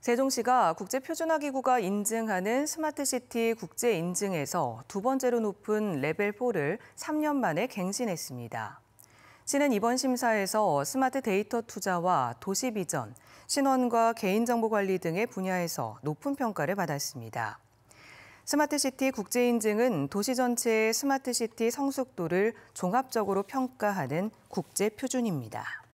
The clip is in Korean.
세종시가 국제표준화기구가 인증하는 스마트시티 국제인증에서 두 번째로 높은 레벨 4를 3년 만에 갱신했습니다. 시는 이번 심사에서 스마트 데이터 투자와 도시 비전, 신원과 개인정보 관리 등의 분야에서 높은 평가를 받았습니다. 스마트시티 국제인증은 도시 전체의 스마트시티 성숙도를 종합적으로 평가하는 국제 표준입니다.